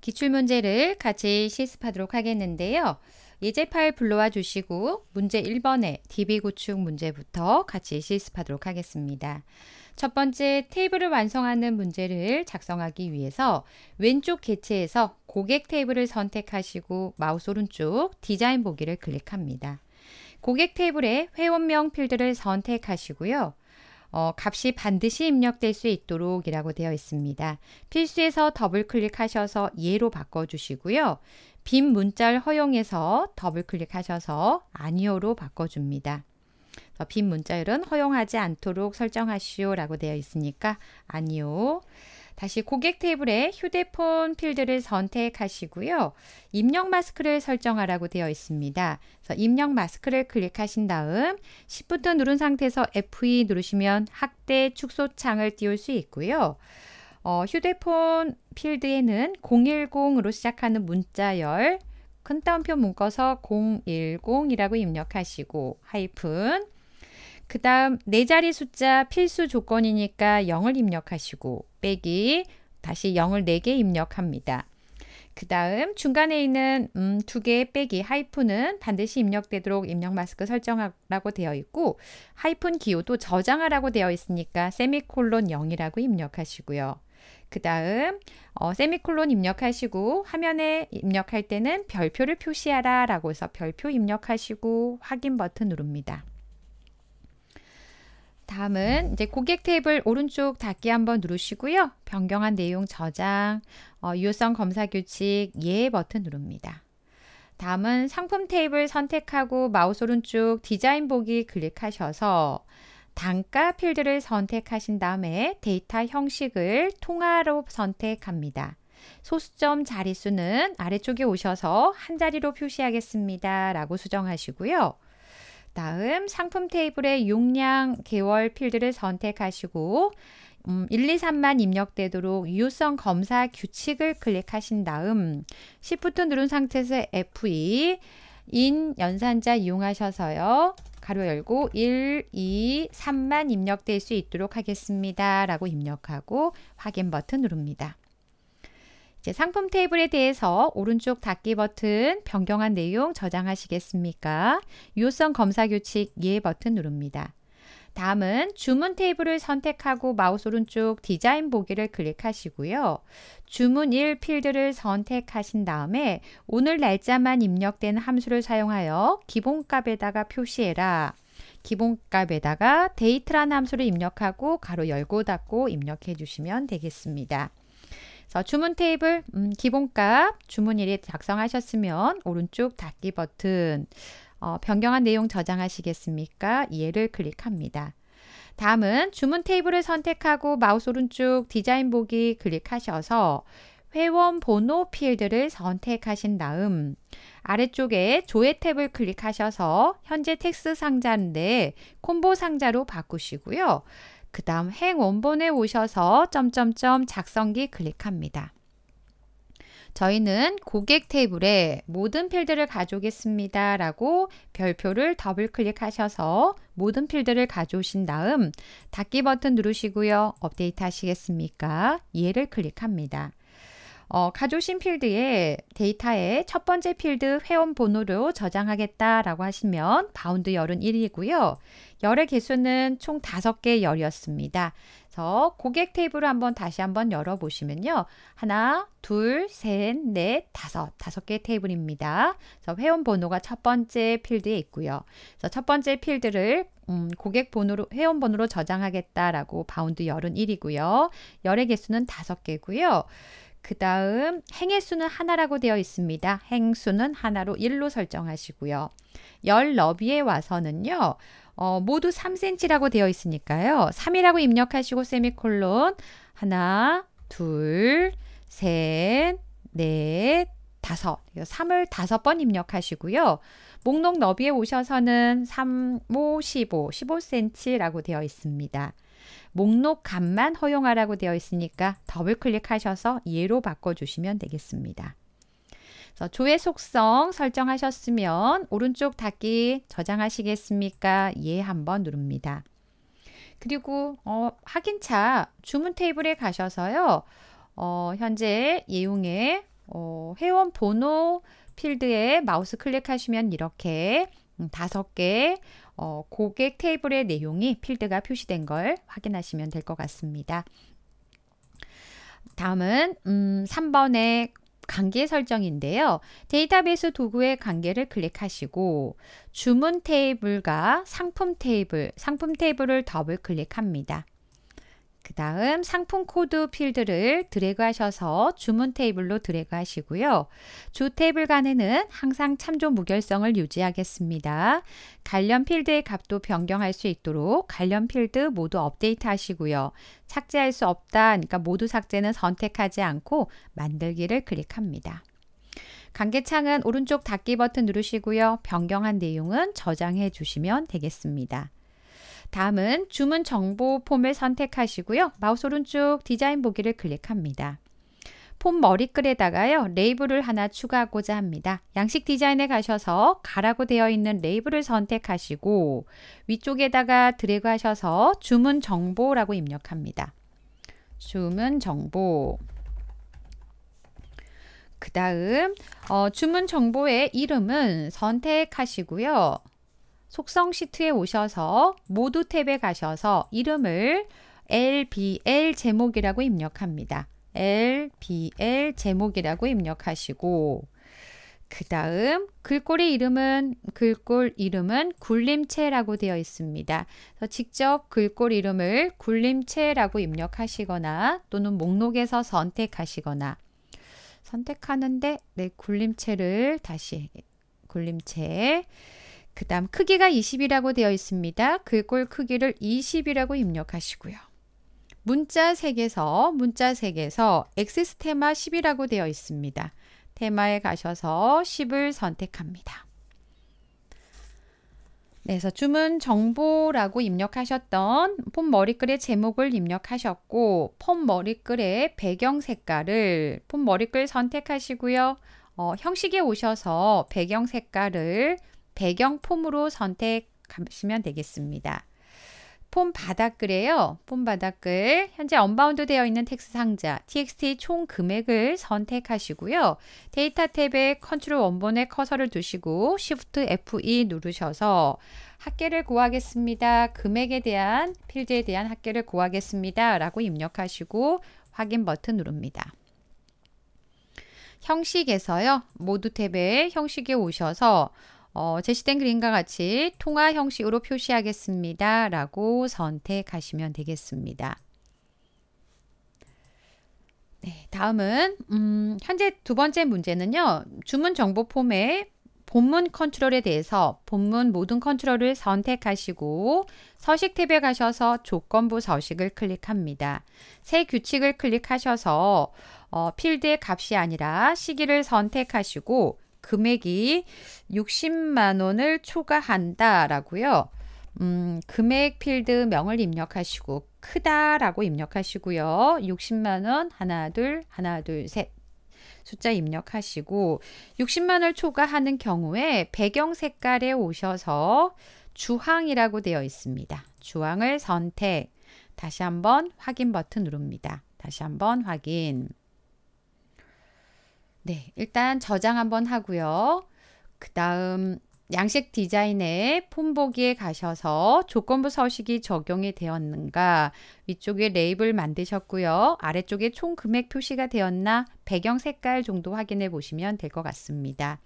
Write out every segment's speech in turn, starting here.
기출문제를 같이 실습하도록 하겠는데요. 예제 파일 불러와 주시고 문제 1번의 DB 구축 문제부터 같이 실습하도록 하겠습니다. 첫 번째 테이블을 완성하는 문제를 작성하기 위해서 왼쪽 개체에서 고객 테이블을 선택하시고 마우스 오른쪽 디자인 보기를 클릭합니다. 고객 테이블에 회원명 필드를 선택하시고요. 어, 값이 반드시 입력될 수 있도록 이라고 되어 있습니다. 필수에서 더블 클릭하셔서 예로 바꿔주시고요. 빈 문자를 허용해서 더블 클릭하셔서 아니오로 바꿔줍니다. 어, 빈 문자열은 허용하지 않도록 설정하시오 라고 되어 있으니까 아니요. 다시 고객 테이블에 휴대폰 필드를 선택하시고요. 입력 마스크를 설정하라고 되어 있습니다. 그래서 입력 마스크를 클릭하신 다음 Shift 누른 상태에서 F2 e 누르시면 확대 축소 창을 띄울 수 있고요. 어, 휴대폰 필드에는 010으로 시작하는 문자열 큰 따옴표 묶어서 010이라고 입력하시고 하이픈 그 다음 네 자리 숫자 필수 조건이니까 0을 입력하시고 빼기 다시 0을 4개 입력합니다. 그 다음 중간에 있는 음, 두 개의 빼기 하이픈은 반드시 입력되도록 입력 마스크 설정하라고 되어 있고 하이픈 기호도 저장하라고 되어 있으니까 세미콜론 0이라고 입력하시고요. 그 다음 어, 세미콜론 입력하시고 화면에 입력할 때는 별표를 표시하라 라고 해서 별표 입력하시고 확인 버튼 누릅니다. 다음은 이제 고객 테이블 오른쪽 닫기 한번 누르시고요. 변경한 내용 저장, 어, 유효성 검사 규칙 예 버튼 누릅니다. 다음은 상품 테이블 선택하고 마우스 오른쪽 디자인 보기 클릭하셔서 단가 필드를 선택하신 다음에 데이터 형식을 통화로 선택합니다. 소수점 자릿수는 아래쪽에 오셔서 한 자리로 표시하겠습니다. 라고 수정하시고요. 다음 상품 테이블의 용량 개월 필드를 선택하시고 음, 1, 2, 3만 입력되도록 유효성 검사 규칙을 클릭하신 다음 시프트 누른 상태에서 F2 e, 인 연산자 이용하셔서요. 가로 열고 1, 2, 3만 입력될 수 있도록 하겠습니다. 라고 입력하고 확인 버튼 누릅니다. 이제 상품 테이블에 대해서 오른쪽 닫기 버튼 변경한 내용 저장하시겠습니까? 유효성 검사 규칙 예 버튼 누릅니다. 다음은 주문 테이블을 선택하고 마우스 오른쪽 디자인 보기를 클릭하시고요. 주문 1 필드를 선택하신 다음에 오늘 날짜만 입력된 함수를 사용하여 기본값에다가 표시해라. 기본값에다가 데이트라는 함수를 입력하고 가로 열고 닫고 입력해 주시면 되겠습니다. 자, 주문 테이블 음, 기본값 주문일이 작성하셨으면 오른쪽 닫기 버튼 어, 변경한 내용 저장하시겠습니까? 예를 클릭합니다. 다음은 주문 테이블을 선택하고 마우스 오른쪽 디자인 보기 클릭하셔서 회원 번호 필드를 선택하신 다음 아래쪽에 조회 탭을 클릭하셔서 현재 텍스 상자인데 콤보 상자로 바꾸시고요. 그 다음 행 원본에 오셔서 점점점 작성기 클릭합니다. 저희는 고객 테이블에 모든 필드를 가져오겠습니다 라고 별표를 더블 클릭하셔서 모든 필드를 가져오신 다음 닫기 버튼 누르시고요. 업데이트 하시겠습니까? 이를 클릭합니다. 어, 가조신 필드의데이터에첫 번째 필드 회원 번호로 저장하겠다라고 하시면 바운드 열은 1이고요. 열의 개수는 총 5개 의 열이었습니다. 그래서 고객 테이블을 한번 다시 한번 열어보시면요. 하나, 둘, 셋, 넷, 다섯. 다섯 개의 테이블입니다. 그래서 회원 번호가 첫 번째 필드에 있고요. 그래서 첫 번째 필드를 음, 고객 번호로 회원 번호로 저장하겠다라고 바운드 열은 1이고요. 열의 개수는 5개고요. 그 다음 행의 수는 하나라고 되어 있습니다. 행수는 하나로 1로 설정하시고요. 열 너비에 와서는요. 어, 모두 3cm라고 되어 있으니까요. 3이라고 입력하시고 세미콜론 하나, 둘, 셋, 넷, 다섯. 3을 다섯 번 입력하시고요. 목록 너비에 오셔서는 3, 5, 15, 15cm라고 되어 있습니다. 목록 값만 허용하라고 되어 있으니까 더블 클릭하셔서 예로 바꿔주시면 되겠습니다. 조회 속성 설정하셨으면 오른쪽 닫기 저장하시겠습니까? 예 한번 누릅니다. 그리고 어, 확인차 주문 테이블에 가셔서요. 어, 현재 예용의 어, 회원 번호 필드에 마우스 클릭하시면 이렇게 음, 다섯 개 어, 고객 테이블의 내용이 필드가 표시된 걸 확인하시면 될 것 같습니다. 다음은 음, 3번의 관계 설정인데요. 데이터베이스 도구의 관계를 클릭하시고 주문 테이블과 상품 테이블, 상품 테이블을 더블 클릭합니다. 그 다음 상품 코드 필드를 드래그하셔서 주문 테이블로 드래그하시고요. 주 테이블 간에는 항상 참조 무결성을 유지하겠습니다. 관련 필드의 값도 변경할 수 있도록 관련 필드 모두 업데이트 하시고요. 삭제할 수 없다, 그러니까 모두 삭제는 선택하지 않고 만들기를 클릭합니다. 관계창은 오른쪽 닫기 버튼 누르시고요. 변경한 내용은 저장해 주시면 되겠습니다. 다음은 주문 정보 폼을 선택하시고요. 마우스 오른쪽 디자인 보기를 클릭합니다. 폼 머리글에다가요 레이블을 하나 추가하고자 합니다. 양식 디자인에 가셔서 가라고 되어 있는 레이블을 선택하시고 위쪽에다가 드래그 하셔서 주문 정보라고 입력합니다. 주문 정보 그 다음 어, 주문 정보의 이름은 선택하시고요. 속성 시트에 오셔서 모두 탭에 가셔서 이름을 LBL 제목이라고 입력합니다. LBL 제목이라고 입력하시고 그 다음 글꼴의 이름은 글꼴 이름은 굴림체라고 되어 있습니다. 직접 글꼴 이름을 굴림체라고 입력하시거나 또는 목록에서 선택하시거나 선택하는데 네, 굴림체를 다시 굴림체 그 다음 크기가 20이라고 되어 있습니다. 글꼴 그 크기를 20이라고 입력하시고요. 문자 색에서 문자 색에서 액세스 테마 10이라고 되어 있습니다. 테마에 가셔서 10을 선택합니다. 네, 그래서 주문 정보라고 입력하셨던 폼 머리글의 제목을 입력하셨고 폼 머리글의 배경 색깔을 폼 머리글 선택하시고요. 어, 형식에 오셔서 배경 색깔을 배경 폼으로 선택하시면 되겠습니다. 폼 바닥글에요. 폼 바닥글. 현재 언바운드 되어 있는 텍스 상자 txt 총 금액을 선택하시고요. 데이터 탭에 컨트롤 원본에 커서를 두시고 Shift F2 누르셔서 학계를 구하겠습니다. 금액에 대한 필드에 대한 학계를 구하겠습니다. 라고 입력하시고 확인 버튼 누릅니다. 형식에서요. 모두 탭에 형식에 오셔서 어, 제시된 그림과 같이 통화 형식으로 표시하겠습니다. 라고 선택하시면 되겠습니다. 네, 다음은 음, 현재 두 번째 문제는요. 주문 정보 폼에 본문 컨트롤에 대해서 본문 모든 컨트롤을 선택하시고 서식 탭에 가셔서 조건부 서식을 클릭합니다. 새 규칙을 클릭하셔서 어, 필드의 값이 아니라 시기를 선택하시고 금액이 60만 원을 초과한다라고요. 음, 금액 필드 명을 입력하시고 크다라고 입력하시고요. 60만 원 하나 둘 하나 둘 셋. 숫자 입력하시고 60만 원을 초과하는 경우에 배경 색깔에 오셔서 주황이라고 되어 있습니다. 주황을 선택. 다시 한번 확인 버튼 누릅니다. 다시 한번 확인. 네, 일단 저장 한번 하고요. 그 다음 양식 디자인의 폼 보기에 가셔서 조건부 서식이 적용이 되었는가 위쪽에 레이블 만드셨고요. 아래쪽에 총 금액 표시가 되었나 배경 색깔 정도 확인해 보시면 될 것 같습니다.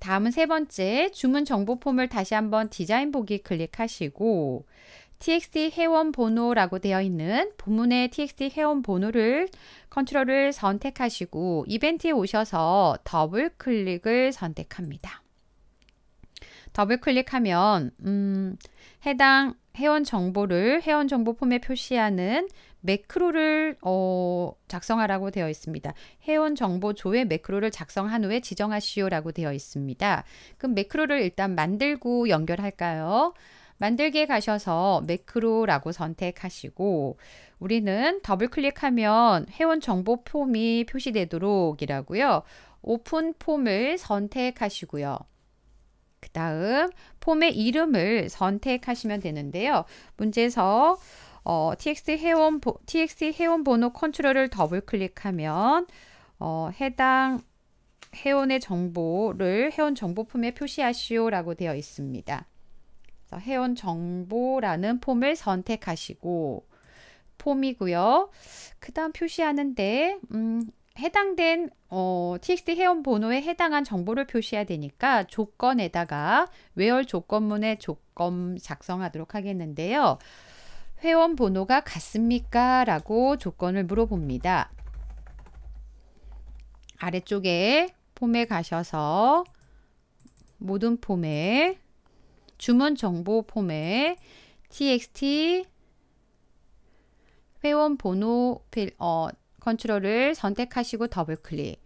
다음은 세 번째 주문 정보 폼을 다시 한번 디자인 보기 클릭하시고 txt 회원 번호라고 되어 있는 본문의 txt 회원 번호를 컨트롤을 선택하시고 이벤트에 오셔서 더블 클릭을 선택합니다. 더블 클릭하면 음, 해당 회원 정보를 회원 정보 폼에 표시하는 매크로를 어, 작성하라고 되어 있습니다. 회원 정보 조회 매크로를 작성한 후에 지정하시오라고 되어 있습니다. 그럼 매크로를 일단 만들고 연결할까요? 만들기에 가셔서 매크로라고 선택하시고 우리는 더블 클릭하면 회원 정보 폼이 표시되도록 이라고요. 오픈 폼을 선택하시고요. 그 다음 폼의 이름을 선택하시면 되는데요. 문제에서 어, txt 회원 txt 회원 번호 컨트롤을 더블 클릭하면 어, 해당 회원의 정보를 회원 정보품에 표시하시오라고 되어 있습니다. 회원 정보라는 폼을 선택하시고 폼이고요. 그 다음 표시하는데 음, 해당된 어, txt 회원 번호에 해당한 정보를 표시해야 되니까 조건에다가 외열 조건문의 조건 작성하도록 하겠는데요. 회원 번호가 같습니까? 라고 조건을 물어봅니다. 아래쪽에 폼에 가셔서 모든 폼에 주문 정보 폼에 txt 회원 번호 필, 어, 컨트롤을 선택하시고 더블 클릭.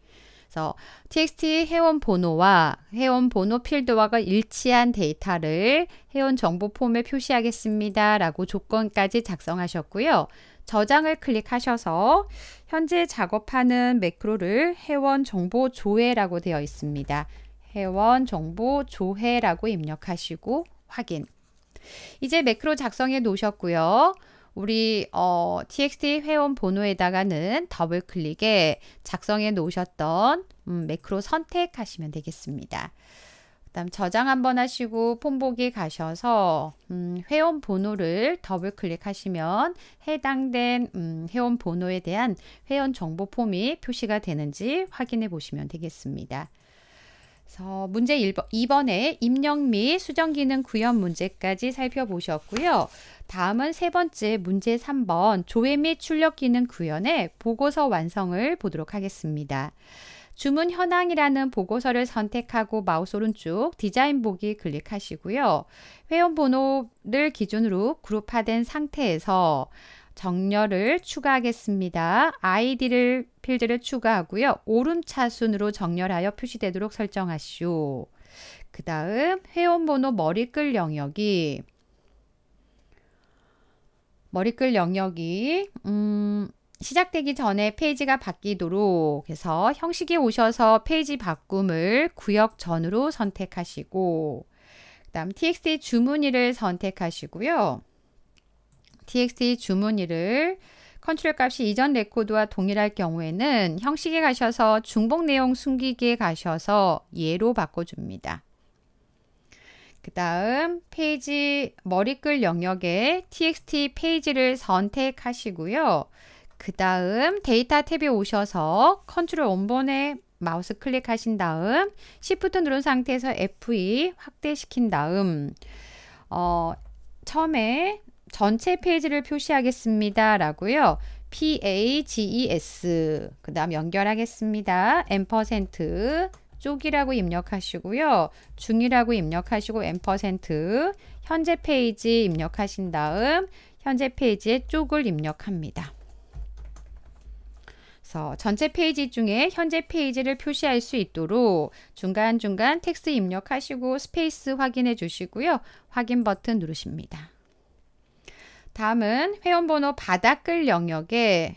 그래서 txt 회원 번호와 회원 번호 필드와 일치한 데이터를 회원 정보 폼에 표시하겠습니다. 라고 조건까지 작성하셨고요. 저장을 클릭하셔서 현재 작업하는 매크로를 회원 정보 조회라고 되어 있습니다. 회원 정보 조회라고 입력하시고 확인. 이제 매크로 작성해 놓으셨고요. 우리 어, txt 회원 번호에다가는 더블 클릭에 작성해 놓으셨던 음, 매크로 선택하시면 되겠습니다. 그다음 저장 한번 하시고 폰 보기 가셔서 음, 회원 번호를 더블 클릭하시면 해당된 음, 회원 번호에 대한 회원 정보 폼이 표시가 되는지 확인해 보시면 되겠습니다. 그래서 문제 1번, 2번에 입력 및 수정 기능 구현 문제까지 살펴보셨고요. 다음은 세 번째 문제 3번 조회 및 출력 기능 구현의 보고서 완성을 보도록 하겠습니다. 주문 현황이라는 보고서를 선택하고 마우스 오른쪽 디자인 보기 클릭하시고요. 회원번호를 기준으로 그룹화된 상태에서 정렬을 추가하겠습니다. 아이디를 필드를 추가하고요. 오름차순으로 정렬하여 표시되도록 설정하시오. 그 다음 회원번호 머리글 영역이 머리글 영역이 음, 시작되기 전에 페이지가 바뀌도록 해서 형식에 오셔서 페이지 바꿈을 구역 전으로 선택하시고 그 다음 txt 주문이를 선택하시고요. txt 주문일을 컨트롤 값이 이전 레코드와 동일할 경우에는 형식에 가셔서 중복 내용 숨기기에 가셔서 예로 바꿔줍니다. 그 다음 페이지 머리글 영역에 txt 페이지를 선택하시고요. 그 다음 데이터 탭에 오셔서 컨트롤 원본에 마우스 클릭하신 다음 Shift 누른 상태에서 F2 e 확대시킨 다음 어, 처음에 전체 페이지를 표시하겠습니다. 라고요. PAGES 그 다음 연결하겠습니다. 앰 쪽이라고 입력하시고요. 중이라고 입력하시고 앰 현재 페이지 입력하신 다음 현재 페이지의 쪽을 입력합니다. 전체 페이지 중에 현재 페이지를 표시할 수 있도록 중간중간 텍스트 입력하시고 스페이스 확인해 주시고요. 확인 버튼 누르십니다. 다음은 회원번호 바닥글 영역에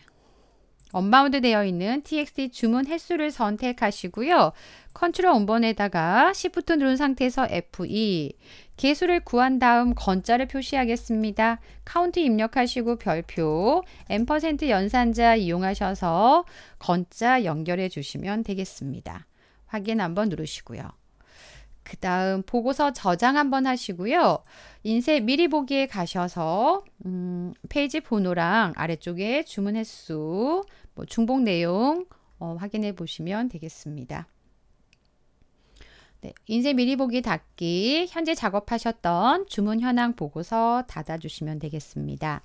언바운드 되어 있는 txt 주문 횟수를 선택하시고요. 컨트롤 원번에다가 시프트 누른 상태에서 F2 e 개수를 구한 다음 건자를 표시하겠습니다. 카운트 입력하시고 별표 M% 연산자 이용하셔서 건자 연결해 주시면 되겠습니다. 확인 한번 누르시고요. 그 다음 보고서 저장 한번 하시고요. 인쇄 미리 보기에 가셔서 음, 페이지 번호랑 아래쪽에 주문 횟수, 뭐 중복 내용 어, 확인해 보시면 되겠습니다. 네, 인쇄 미리 보기 닫기, 현재 작업하셨던 주문 현황 보고서 닫아주시면 되겠습니다.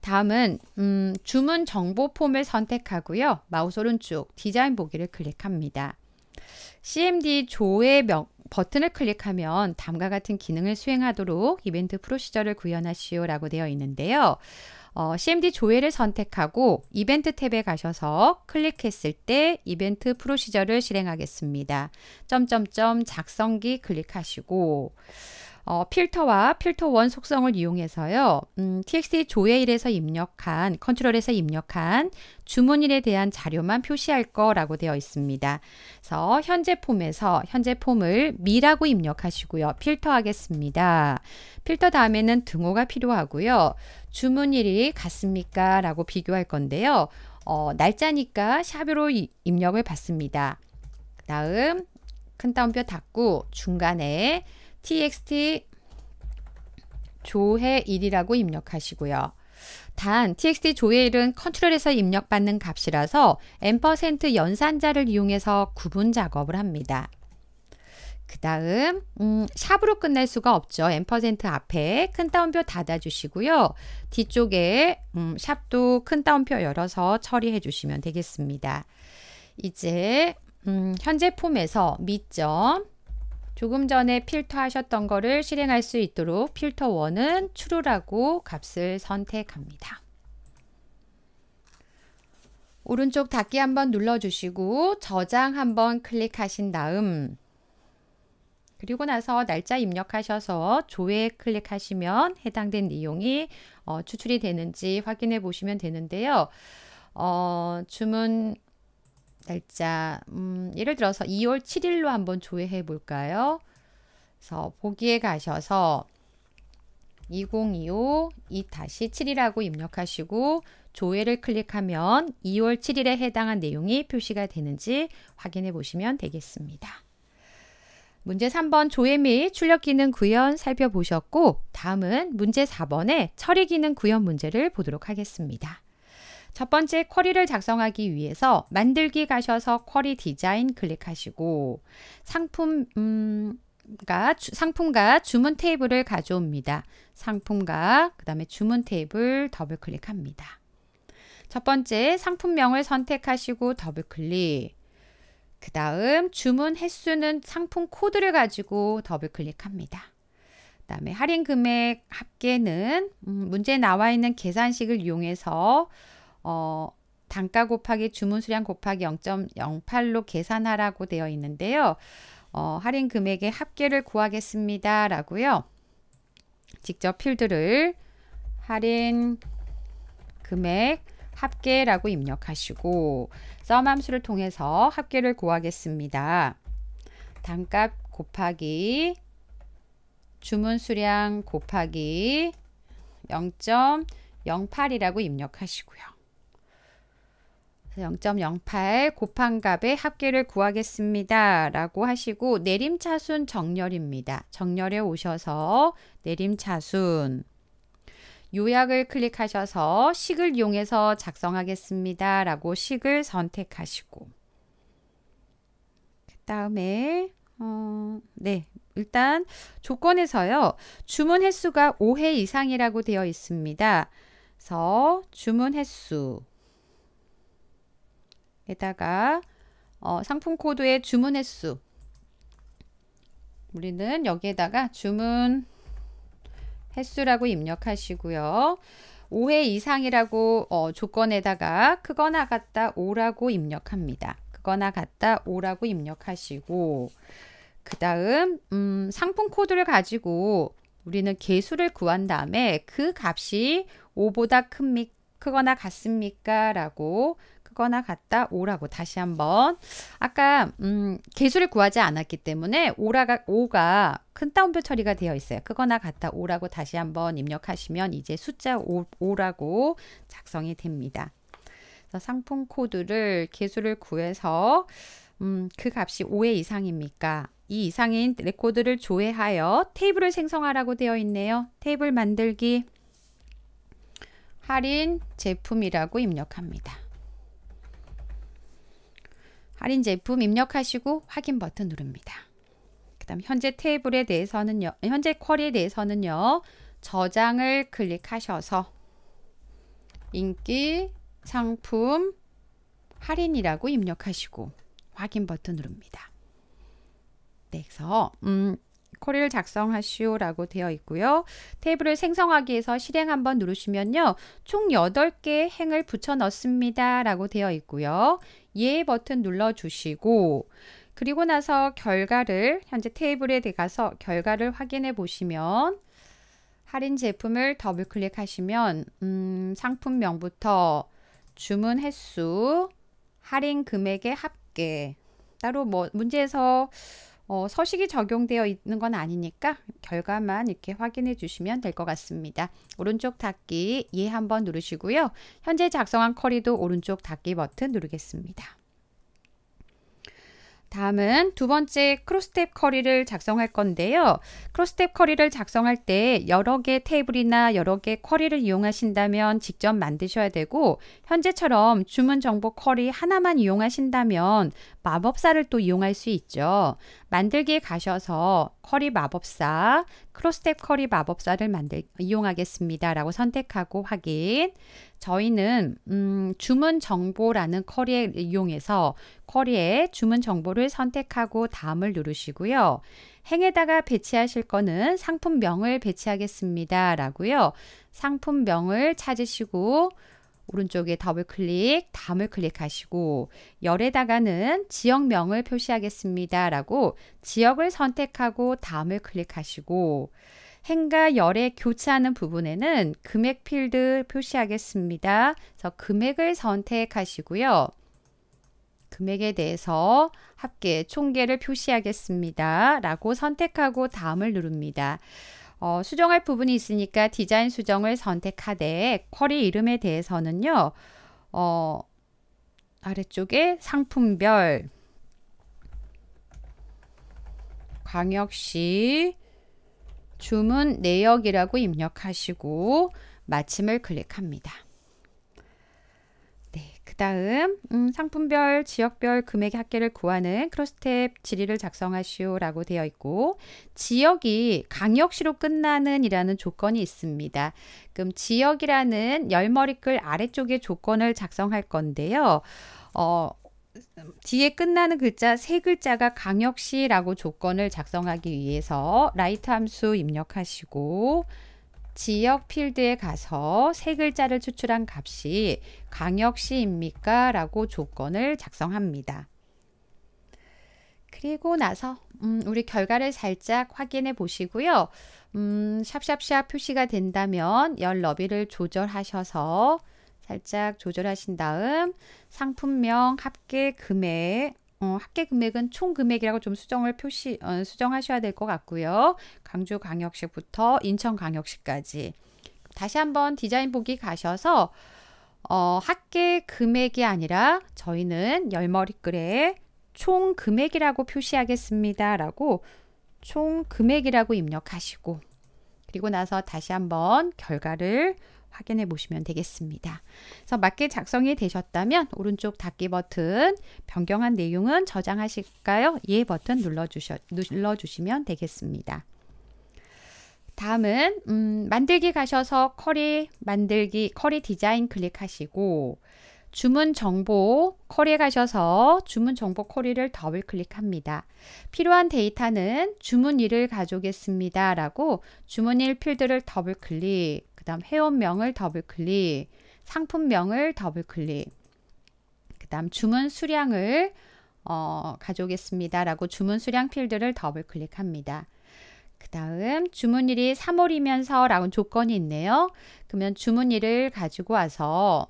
다음은 음, 주문 정보 폼을 선택하고요. 마우스 오른쪽 디자인 보기를 클릭합니다. CMD 조의 명, 버튼을 클릭하면 다음과 같은 기능을 수행하도록 이벤트 프로시저를 구현하시오라고 되어 있는데요. 어, CMD 조회를 선택하고 이벤트 탭에 가셔서 클릭했을 때 이벤트 프로시저를 실행하겠습니다. 점점점 작성기 클릭하시고 어, 필터와 필터 원 속성을 이용해서요. 음, txt 조회일에서 입력한 컨트롤에서 입력한 주문일에 대한 자료만 표시할 거라고 되어 있습니다. 그래서 현재 폼에서 현재 폼을 미라고 입력하시고요. 필터 하겠습니다. 필터 다음에는 등호가 필요하고요. 주문일이 같습니까? 라고 비교할 건데요. 어, 날짜니까 샵으로 입력을 받습니다. 그 다음 큰 따옴표 닫고 중간에 txt 조회1이라고 입력하시고요. 단 txt 조회1은 컨트롤에서 입력받는 값이라서 n% 연산자를 이용해서 구분 작업을 합니다. 그 다음 음, 샵으로 끝낼 수가 없죠. n% 앞에 큰 따옴표 닫아주시고요. 뒤쪽에 음, 샵도 큰 따옴표 열어서 처리해 주시면 되겠습니다. 이제 음, 현재 폼에서 밑점 조금 전에 필터하셨던 거를 실행할 수 있도록 필터 1은 true라고 값을 선택합니다. 오른쪽 닫기 한번 눌러주시고 저장 한번 클릭하신 다음 그리고 나서 날짜 입력하셔서 조회 클릭하시면 해당된 내용이 어, 추출이 되는지 확인해 보시면 되는데요. 어, 주문 날짜 음, 예를 들어서 2월 7일로 한번 조회해 볼까요? 그래서 보기에 가셔서 2025 7이라고 입력하시고 조회를 클릭하면 2월 7일에 해당한 내용이 표시가 되는지 확인해 보시면 되겠습니다. 문제 3번 조회 및 출력 기능 구현 살펴보셨고 다음은 문제 4번의 처리 기능 구현 문제를 보도록 하겠습니다. 첫 번째 쿼리를 작성하기 위해서 만들기 가셔서 쿼리 디자인 클릭하시고 상품 음, 가 상품과 주문 테이블을 가져옵니다. 상품과 그 다음에 주문 테이블 더블 클릭합니다. 첫 번째 상품명을 선택하시고 더블 클릭 그 다음 주문 횟수는 상품 코드를 가지고 더블 클릭합니다. 그 다음에 할인 금액 합계는 음, 문제 나와 있는 계산식을 이용해서 어, 단가 곱하기 주문 수량 곱하기 0.08로 계산하라고 되어 있는데요. 어, 할인 금액의 합계를 구하겠습니다. 라고요. 직접 필드를 할인 금액 합계라고 입력하시고 썸함수를 통해서 합계를 구하겠습니다. 단가 곱하기 주문 수량 곱하기 0.08이라고 입력하시고요. 0.08 곱한 값의 합계를 구하겠습니다. 라고 하시고 내림차순 정렬입니다. 정렬에 오셔서 내림차순 요약을 클릭하셔서 식을 이용해서 작성하겠습니다. 라고 식을 선택하시고 그 다음에 어, 네 일단 조건에서요. 주문 횟수가 5회 이상이라고 되어 있습니다. 그래서 주문 횟수 에다가 어, 상품 코드의 주문 횟수 우리는 여기에다가 주문 횟수라고 입력하시고요. 5회 이상이라고 어, 조건에다가 크거나 같다 5라고 입력합니다. 크거나 같다 5라고 입력하시고 그 다음 음, 상품 코드를 가지고 우리는 개수를 구한 다음에 그 값이 5보다 큽니, 크거나 같습니까? 라고 하거나 같다 오라고 다시 한번 아까 음, 개수를 구하지 않았기 때문에 오라가 오가 큰 따옴표 처리가 되어 있어요. 크거나 같다 오라고 다시 한번 입력하시면 이제 숫자 오, 라고 작성이 됩니다. 상품 코드를 개수를 구해서 음, 그 값이 5회 이상입니까? 이 이상인 레코드를 조회하여 테이블을 생성하라고 되어 있네요. 테이블 만들기 할인 제품이라고 입력합니다. 할인 제품 입력하시고 확인 버튼 누릅니다. 그 다음 현재 테이블에 대해서는요. 현재 쿼리에 대해서는요. 저장을 클릭하셔서 인기, 상품, 할인이라고 입력하시고 확인 버튼 누릅니다. 네, 그래서 음, 쿼리를 작성하시오라고 되어 있고요. 테이블을 생성하기 위해서 실행 한번 누르시면요. 총 8개의 행을 붙여 넣습니다. 라고 되어 있고요. 예 버튼 눌러주시고 그리고 나서 결과를 현재 테이블에 들어가서 결과를 확인해 보시면 할인 제품을 더블 클릭하시면 음, 상품명부터 주문 횟수, 할인 금액의 합계 따로 뭐 문제에서 어, 서식이 적용되어 있는 건 아니니까 결과만 이렇게 확인해 주시면 될 것 같습니다. 오른쪽 닫기 예 한번 누르시고요. 현재 작성한 커리도 오른쪽 닫기 버튼 누르겠습니다. 다음은 두 번째 크로스탭 커리를 작성할 건데요. 크로스탭 커리를 작성할 때 여러 개 테이블이나 여러 개 커리를 이용하신다면 직접 만드셔야 되고 현재처럼 주문 정보 커리 하나만 이용하신다면 마법사를 또 이용할 수 있죠. 만들기에 가셔서 커리 마법사, 크로스텝 커리 마법사를 만들 이용하겠습니다. 라고 선택하고 확인. 저희는 음, 주문 정보라는 커리에 이용해서 커리에 주문 정보를 선택하고 다음을 누르시고요. 행에다가 배치하실 거는 상품명을 배치하겠습니다. 라고요. 상품명을 찾으시고 오른쪽에 더블 클릭, 다음을 클릭하시고 열에다가는 지역명을 표시하겠습니다. 라고 지역을 선택하고 다음을 클릭하시고 행과 열에 교차하는 부분에는 금액 필드 표시하겠습니다. 그래서 금액을 선택하시고요. 금액에 대해서 합계 총계를 표시하겠습니다. 라고 선택하고 다음을 누릅니다. 어, 수정할 부분이 있으니까 디자인 수정을 선택하되 쿼리 이름에 대해서는요. 어, 아래쪽에 상품별 광역시 주문 내역이라고 입력하시고 마침을 클릭합니다. 다음 음, 상품별, 지역별 금액 의 합계를 구하는 크로스텝 질의를 작성하시오라고 되어 있고 지역이 강역시로 끝나는 이라는 조건이 있습니다. 그럼 지역이라는 열머리글 아래쪽의 조건을 작성할 건데요. 어, 뒤에 끝나는 글자 세 글자가 강역시라고 조건을 작성하기 위해서 라이트 함수 입력하시고 지역 필드에 가서 세 글자를 추출한 값이 광역시입니까? 라고 조건을 작성합니다. 그리고 나서 음, 우리 결과를 살짝 확인해 보시고요. 음, 샵샵샵 표시가 된다면 열 너비를 조절하셔서 살짝 조절하신 다음 상품명 합계 금액 어, 학계 금액은 총 금액이라고 좀 수정을 표시 어, 수정하셔야 될 것 같고요. 강주광역시부터 인천광역시까지 다시 한번 디자인 보기 가셔서 어, 학계 금액이 아니라 저희는 열머리글에 총 금액이라고 표시하겠습니다. 라고 총 금액이라고 입력하시고 그리고 나서 다시 한번 결과를 확인해 보시면 되겠습니다. 그래서 맞게 작성이 되셨다면 오른쪽 닫기 버튼 변경한 내용은 저장하실까요? 예 버튼 눌러주셔, 눌러주시면 되겠습니다. 다음은 음, 만들기 가셔서 커리 만들기 커리 디자인 클릭하시고 주문 정보 커리에 가셔서 주문 정보 커리를 더블 클릭합니다. 필요한 데이터는 주문일을 가져오겠습니다. 라고 주문일 필드를 더블 클릭 그 다음 회원명을 더블클릭, 상품명을 더블클릭, 그 다음 주문 수량을 어, 가져오겠습니다. 라고 주문 수량 필드를 더블클릭합니다. 그 다음 주문일이 3월이면서 라는 조건이 있네요. 그러면 주문일을 가지고 와서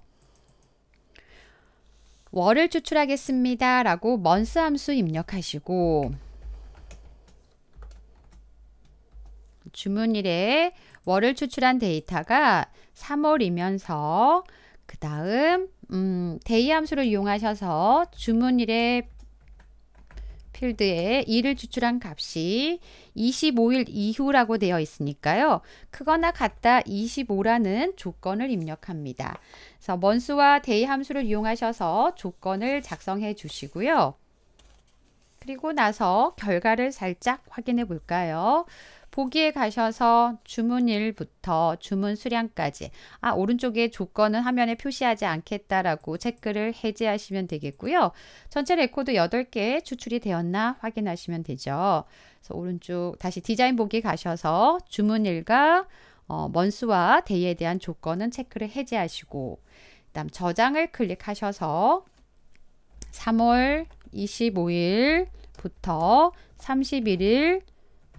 월을 추출하겠습니다. 라고 먼스 함수 입력하시고 주문일에 월을 추출한 데이터가 3월이면서 그 다음 음, 데이 함수를 이용하셔서 주문일의 필드에 일을 추출한 값이 25일 이후라고 되어 있으니까요. 크거나 같다 25라는 조건을 입력합니다. 그래서 먼스와 데이 함수를 이용하셔서 조건을 작성해 주시고요. 그리고 나서 결과를 살짝 확인해 볼까요? 보기에 가셔서 주문일부터 주문 수량까지 아 오른쪽에 조건은 화면에 표시하지 않겠다라고 체크를 해제하시면 되겠고요. 전체 레코드 8개 추출이 되었나 확인하시면 되죠. 그래서 오른쪽 다시 디자인 보기 가셔서 주문일과 어, 먼수와 데이에 대한 조건은 체크를 해제하시고 그다음 저장을 클릭하셔서 3월 25일부터 31일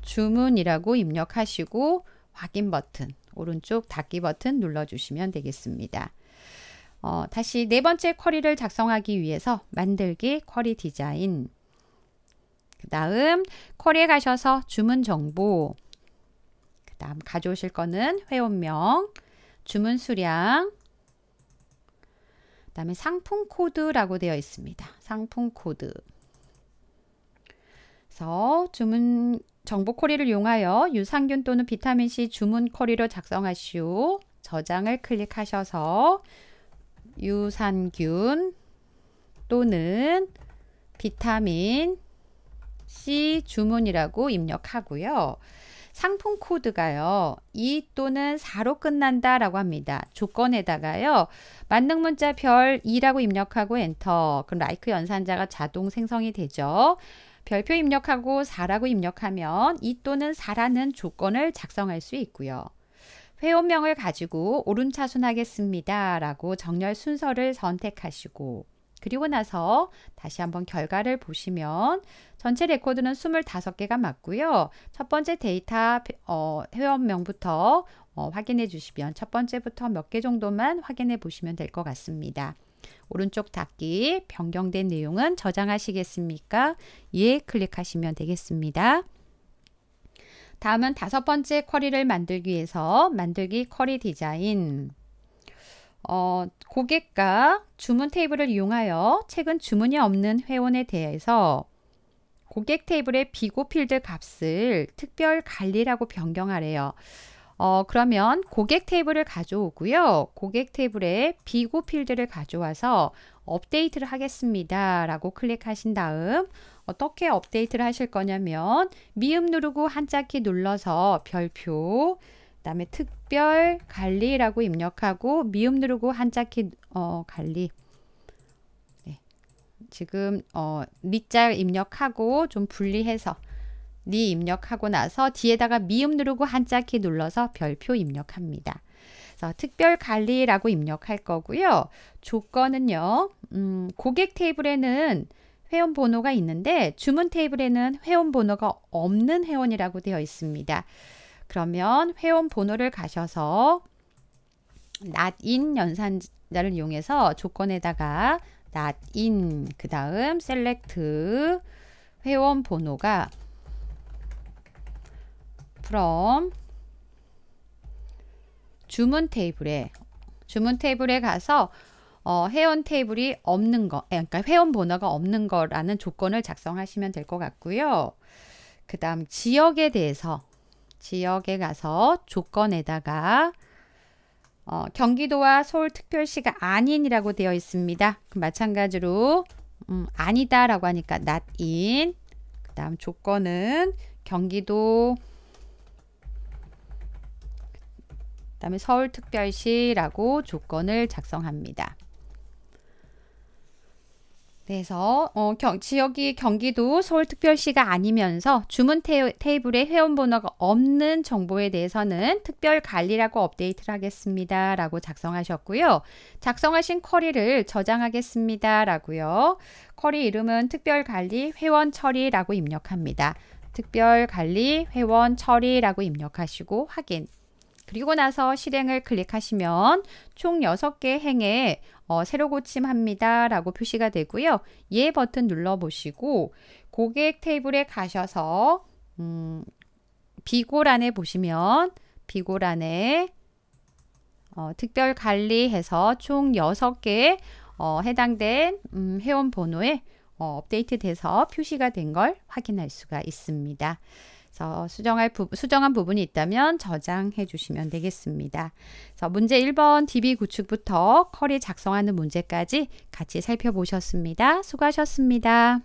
주문이라고 입력하시고 확인 버튼 오른쪽 닫기 버튼 눌러주시면 되겠습니다. 어, 다시 네 번째 쿼리를 작성하기 위해서 만들기 쿼리 디자인 그 다음 쿼리에 가셔서 주문 정보 그 다음 가져오실 거는 회원명 주문 수량 그 다음에 상품 코드라고 되어 있습니다. 상품 코드 그래서 주문 정보 쿼리를 이용하여 유산균 또는 비타민C 주문 쿼리로 작성하시오. 저장을 클릭하셔서 유산균 또는 비타민 C 주문이라고 입력하고요. 상품 코드가요. 2 또는 4로 끝난다 라고 합니다. 조건에다가요. 만능 문자 별 2라고 입력하고 엔터. 그럼 라이크 연산자가 자동 생성이 되죠. 별표 입력하고 4라고 입력하면 이 또는 4라는 조건을 작성할 수 있고요. 회원명을 가지고 오름차순하겠습니다. 라고 정렬 순서를 선택하시고 그리고 나서 다시 한번 결과를 보시면 전체 레코드는 25개가 맞고요. 첫 번째 데이터 어, 회원명부터 어, 확인해 주시면 첫 번째부터 몇 개 정도만 확인해 보시면 될 것 같습니다. 오른쪽 닫기 변경된 내용은 저장하시겠습니까? 예 클릭하시면 되겠습니다. 다음은 다섯 번째 쿼리를 만들기 위해서 만들기 쿼리 디자인 어, 고객과 주문 테이블을 이용하여 최근 주문이 없는 회원에 대해서 고객 테이블의 비고 필드 값을 특별 관리라고 변경하래요. 어, 그러면 고객 테이블을 가져오고요. 고객 테이블에 비고 필드를 가져와서 업데이트를 하겠습니다. 라고 클릭하신 다음 어떻게 업데이트를 하실 거냐면 미음 누르고 한자키 눌러서 별표 그 다음에 특별 관리라고 입력하고 미음 누르고 한자키 어, 관리 네. 지금 어, 밑자 입력하고 좀 분리해서 니 네 입력하고 나서 뒤에다가 미음 누르고 한자키 눌러서 별표 입력합니다. 그래서 특별 관리라고 입력할 거고요. 조건은요. 음, 고객 테이블에는 회원 번호가 있는데 주문 테이블에는 회원 번호가 없는 회원이라고 되어 있습니다. 그러면 회원 번호를 가셔서 낫인 연산자를 이용해서 조건에다가 낫인 그 다음 셀렉트 회원 번호가 from 주문 테이블에 주문 테이블에 가서 어, 회원 테이블이 없는 거, 예, 그러니까 회원 번호가 없는 거라는 조건을 작성하시면 될 것 같고요. 그 다음 지역에 대해서 지역에 가서 조건에다가 어, 경기도와 서울특별시가 아닌이라고 되어 있습니다. 마찬가지로 음, 아니다라고 하니까 not in 그 다음 조건은 경기도 다음에 서울특별시라고 조건을 작성합니다. 그래서 어, 경, 지역이 경기도 서울특별시가 아니면서 주문 테, 이블에 회원번호가 없는 정보에 대해서는 특별관리라고 업데이트를 하겠습니다. 라고 작성하셨고요. 작성하신 쿼리를 저장하겠습니다. 라고요. 쿼리 이름은 특별관리 회원 처리라고 입력합니다. 특별관리 회원 처리라고 입력하시고 확인. 그리고 나서 실행을 클릭하시면 총 6개 행에 어, 새로 고침합니다 라고 표시가 되고요. 예 버튼 눌러보시고 고객 테이블에 가셔서 음, 비고란에 보시면 비고란에 어, 특별 관리해서 총 6개 어, 해당된 음, 회원 번호에 어, 업데이트 돼서 표시가 된 걸 확인할 수가 있습니다. 그래서 수정할 부, 수정한 부분이 있다면 저장해 주시면 되겠습니다. 그래서 문제 1번 DB 구축부터 커리 작성하는 문제까지 같이 살펴보셨습니다. 수고하셨습니다.